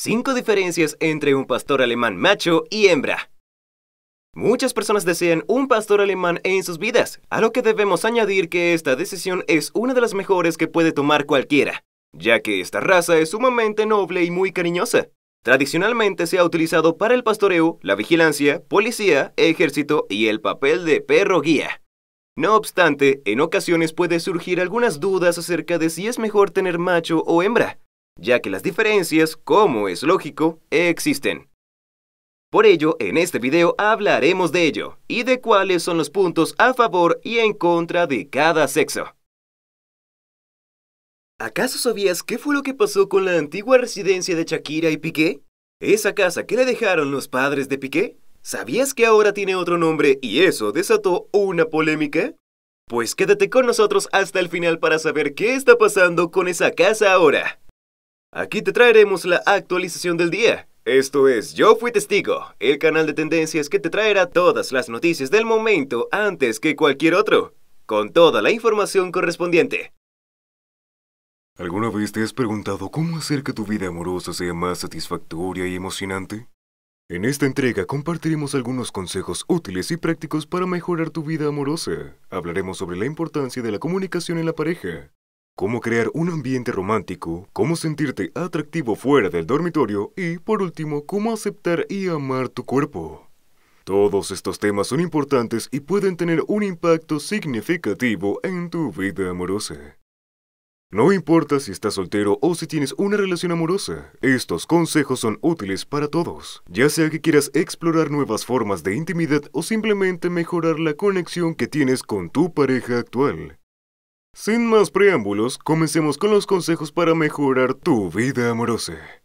5 diferencias entre un pastor alemán macho y hembra. Muchas personas desean un pastor alemán en sus vidas, a lo que debemos añadir que esta decisión es una de las mejores que puede tomar cualquiera, ya que esta raza es sumamente noble y muy cariñosa. Tradicionalmente se ha utilizado para el pastoreo, la vigilancia, policía, ejército y el papel de perro guía. No obstante, en ocasiones puede surgir algunas dudas acerca de si es mejor tener macho o hembra, ya que las diferencias, como es lógico, existen. Por ello, en este video hablaremos de ello y de cuáles son los puntos a favor y en contra de cada sexo. ¿Acaso sabías qué fue lo que pasó con la antigua residencia de Shakira y Piqué? ¿Esa casa que le dejaron los padres de Piqué? ¿Sabías que ahora tiene otro nombre y eso desató una polémica? Pues quédate con nosotros hasta el final para saber qué está pasando con esa casa ahora. Aquí te traeremos la actualización del día. Esto es Yo Fui Testigo, el canal de tendencias que te traerá todas las noticias del momento antes que cualquier otro, con toda la información correspondiente. ¿Alguna vez te has preguntado cómo hacer que tu vida amorosa sea más satisfactoria y emocionante? En esta entrega compartiremos algunos consejos útiles y prácticos para mejorar tu vida amorosa. Hablaremos sobre la importancia de la comunicación en la pareja, cómo crear un ambiente romántico, cómo sentirte atractivo fuera del dormitorio y, por último, cómo aceptar y amar tu cuerpo. Todos estos temas son importantes y pueden tener un impacto significativo en tu vida amorosa. No importa si estás soltero o si tienes una relación amorosa, estos consejos son útiles para todos, ya sea que quieras explorar nuevas formas de intimidad o simplemente mejorar la conexión que tienes con tu pareja actual. Sin más preámbulos, comencemos con los consejos para mejorar tu vida amorosa.